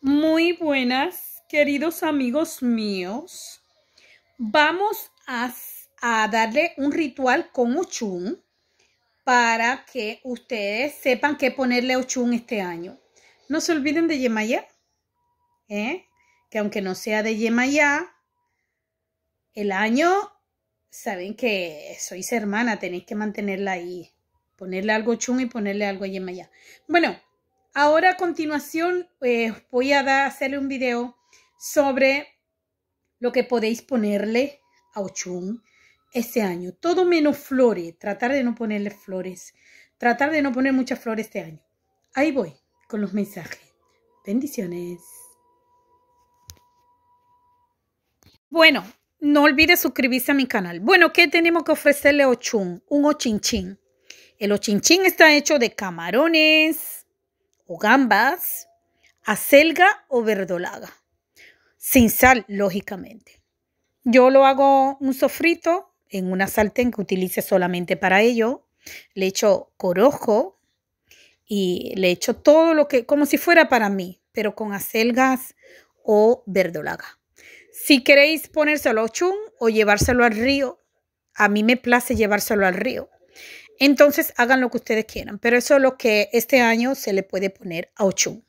Muy buenas, queridos amigos míos. Vamos a, darle un ritual con Ochun para que ustedes sepan qué ponerle a Ochun este año. No se olviden de Yemaya ¿eh? que aunque no sea de Yemaya el año, saben que sois hermana, tenéis que mantenerla ahí ponerle algo chung y ponerle algo yemayá. Bueno, ahora a continuación eh, voy a hacerle un video sobre lo que podéis ponerle a ochun este año. Todo menos flores, tratar de no ponerle flores, tratar de no poner muchas flores este año. Ahí voy con los mensajes. Bendiciones. Bueno, no olvides suscribirse a mi canal. Bueno, ¿qué tenemos que ofrecerle a Ochun? Un ochinchín. El ochinchín está hecho de camarones o gambas, acelga o verdolaga, sin sal, lógicamente. Yo lo hago un sofrito en una sartén que utilice solamente para ello. Le echo corojo y le echo todo lo que, como si fuera para mí, pero con acelgas o verdolaga. Si queréis ponérselo a chun o llevárselo al río, a mí me place llevárselo al río. Entonces hagan lo que ustedes quieran, pero eso es lo que este año se le puede poner a Ochun.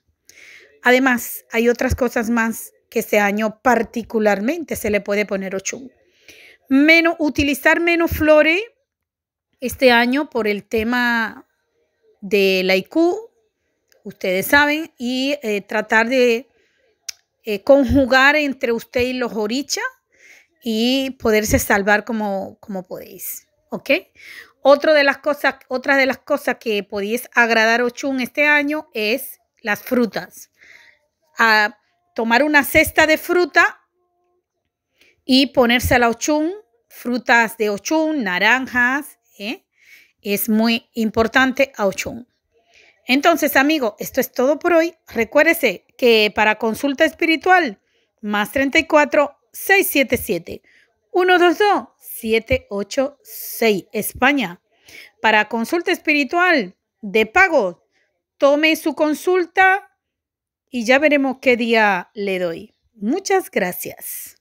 Además, hay otras cosas más que este año particularmente se le puede poner Ochun. Menos, utilizar menos flores este año por el tema de la IQ, ustedes saben, y eh, tratar de eh, conjugar entre usted y los orichas y poderse salvar como, como podéis. ¿Ok? de las cosas, otra de las cosas que podéis agradar a Ochun este año es las frutas. tomar una cesta de fruta y ponérsela a Ochun, frutas de Ochun, naranjas, ¿eh? es muy importante a Ochun. Entonces, amigo, esto es todo por hoy. Recuérdese que para consulta espiritual, más 34 677 2 7 122-786 España. Para consulta espiritual de pago, tome su consulta y ya veremos qué día le doy. Muchas gracias.